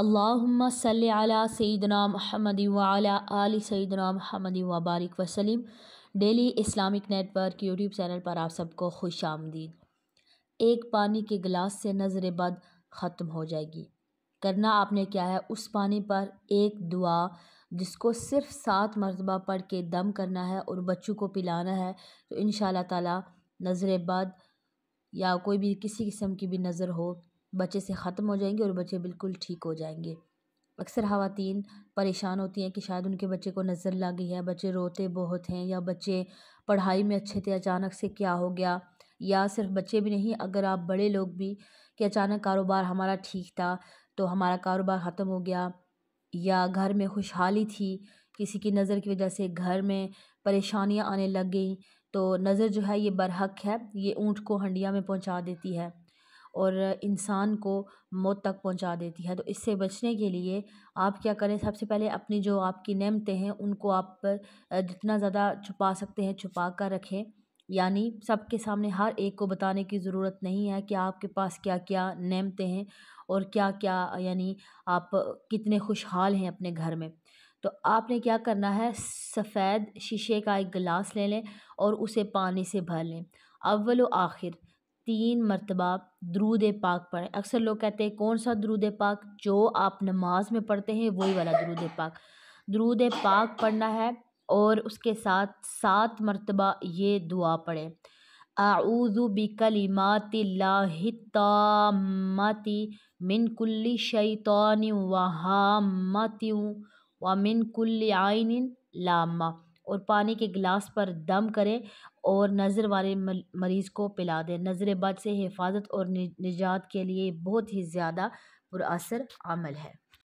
अल्लाम अला सईदना महमद वाला आली सईदना महमद वबारिक वसलीम daily Islamic network YouTube channel पर आप सबको खुश आमदीद एक पानी के गिलास से नज़र बद ख़त्म हो जाएगी करना आपने क्या है उस पानी पर एक दुआ जिसको सिर्फ सात मरतबा पढ़ के दम करना है और बच्चों को पिलाना है तो इन ताला नज़र बद या कोई भी किसी किस्म की भी नज़र हो बच्चे से ख़त्म हो जाएंगे और बच्चे बिल्कुल ठीक हो जाएंगे अक्सर खातन परेशान होती हैं कि शायद उनके बच्चे को नज़र लग गई है बच्चे रोते बहुत हैं या बच्चे पढ़ाई में अच्छे थे अचानक से क्या हो गया या सिर्फ बच्चे भी नहीं अगर आप बड़े लोग भी कि अचानक कारोबार हमारा ठीक था तो हमारा कारोबार ख़त्म हो गया या घर में खुशहाली थी किसी की नज़र की वजह से घर में परेशानियाँ आने लग गई तो नज़र जो है ये बरहक है ये ऊँट को हंडिया में पहुँचा देती है और इंसान को मौत तक पहुंचा देती है तो इससे बचने के लिए आप क्या करें सबसे पहले अपनी जो आपकी नियमतें हैं उनको आप जितना ज़्यादा छुपा सकते हैं छुपा कर रखें यानी सबके सामने हर एक को बताने की ज़रूरत नहीं है कि आपके पास क्या क्या नियमतें हैं और क्या क्या यानी आप कितने खुशहाल हैं अपने घर में तो आपने क्या करना है सफ़ेद शीशे का एक गिलास ले लें और उसे पानी से भर लें अव्वल आखिर तीन मरतबा द्रूद पाक पढ़े अक्सर लोग कहते हैं कौन सा द्रूद पाक जो आप नमाज में पढ़ते हैं वही वाला द्रूद पाक द्रूद पाक पढ़ना है और उसके साथ सात मरतबा ये दुआ पढ़ें आऊज़ु बिकलिमातिल्लाहितामति मिन कुल्ली शैतान वहामति व मिन कुल्ली आइन लामा और पानी के गिलास पर दम करें और नज़र वाले मरीज़ को पिला दें नज़र बद से हिफाजत और निजात के लिए बहुत ही ज़्यादा पुरासर अमल है